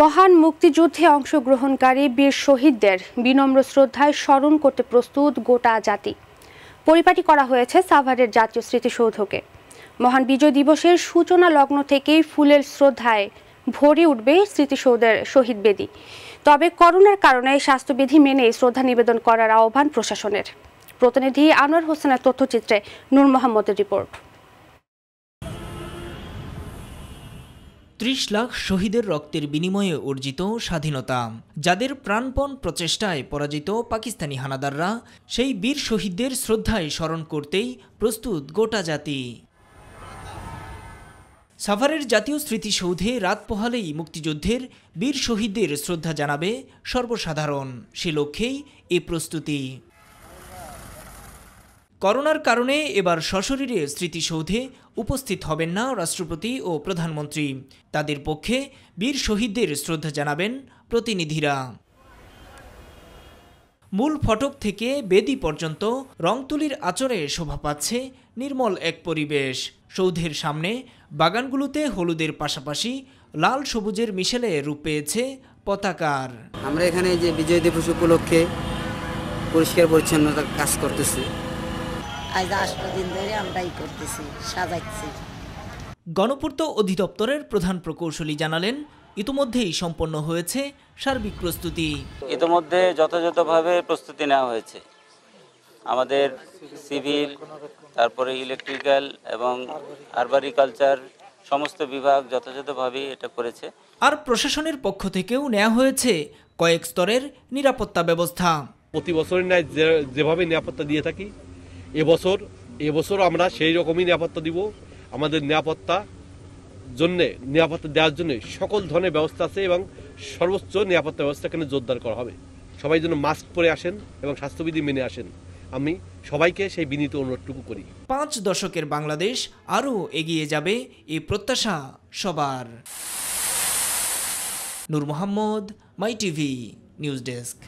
মহান মুক্তিযুদ্ধে অংশগ্রহণকারী বীর শহীদদের বিনম্র শ্রদ্ধায় স্মরণ করতে প্রস্তুত গোটা জাতি পরিপাটি করা হয়েছে সাভারের জাতীয় স্মৃতিসৌধকে মহান বিজয় দিবসের সূচনা লগ্ন থেকেই ফুলের শ্রদ্ধায় ভরে উঠবে স্মৃতিসৌধের শহীদ বেদি তবে করোনার কারণে স্বাস্থ্যবিধি মেনে শ্রদ্ধা নিবেদন করার আহ্বান প্রশাসনের প্রতিনিধি আনোয়ার হোসেনের তথ্যচিত্রে নূর মোহাম্মদের রিপোর্ট ত্রিশ লাখ শহীদের রক্তের বিনিময়ে অর্জিত স্বাধীনতা যাদের প্রাণপণ প্রচেষ্টায় পরাজিত পাকিস্তানি হানাদাররা সেই বীর শহীদদের শ্রদ্ধায় স্মরণ করতেই প্রস্তুত গোটা জাতি সাভারের জাতীয় স্মৃতিসৌধে রাত পোহালেই মুক্তিযুদ্ধের বীর শহীদদের শ্রদ্ধা জানাবে সর্বসাধারণ সে লক্ষ্যেই এ প্রস্তুতি করোনার কারণে এবার সশরীরে স্মৃতিসৌধে উপস্থিত হবেন না রাষ্ট্রপতি ও প্রধানমন্ত্রী তাদের পক্ষে বীর শহীদদের শ্রদ্ধা জানাবেন প্রতিনিধিরা মূল ফটক থেকে বেদি পর্যন্ত রংতুলির আচরে শোভা পাচ্ছে নির্মল এক পরিবেশ সৌধের সামনে বাগানগুলোতে হলুদের পাশাপাশি লাল সবুজের মিশেলে রূপ পেয়েছে পতাকার আমরা এখানে যে বিজয় দিবস উপলক্ষে পরিষ্কার পরিচ্ছন্নতার কাজ করতেছি আজ আটশো দিন ধরে আমরা ই করতেছি সাজাচ্ছি গণপূর্ত অধিদপ্তরের প্রধান প্রকৌশলী জানালেন ইতোমধ্যেই সম্পন্ন হয়েছে সার্বিক প্রস্তুতি ইতোমধ্যে যথাযথভাবে প্রস্তুতি নেওয়া হয়েছে আমাদের সিভিল তারপরে ইলেকট্রিক্যাল এবং আরবারিকালচার সমস্ত বিভাগ যথাযথভাবে এটা করেছে আর প্রশাসনের পক্ষ থেকেও নেওয়া হয়েছে কয়েক স্তরের নিরাপত্তা ব্যবস্থা প্রতি বছরের ন্যায় যেভাবে নিরাপত্তা দিয়ে থাকি এবছর এবছর আমরা সেই রকমই নিরাপত্তা দিব আমাদের নিরাপত্তা জন্যে নিরাপত্তা দেওয়ার জন্য সকল ধরনের ব্যবস্থা আছে এবং সর্বোচ্চ নিরাপত্তা ব্যবস্থা এখানে জোরদার করা হবে সবাই যেন মাস্ক পরে আসেন এবং স্বাস্থ্যবিধি মেনে আসেন আমি সবাইকে সেই বিনীত অনুরোধটুকু করি পাঁচ দশকের বাংলাদেশ আরও এগিয়ে যাবে এই প্রত্যাশা সবার Noor Mohammad my TV news desk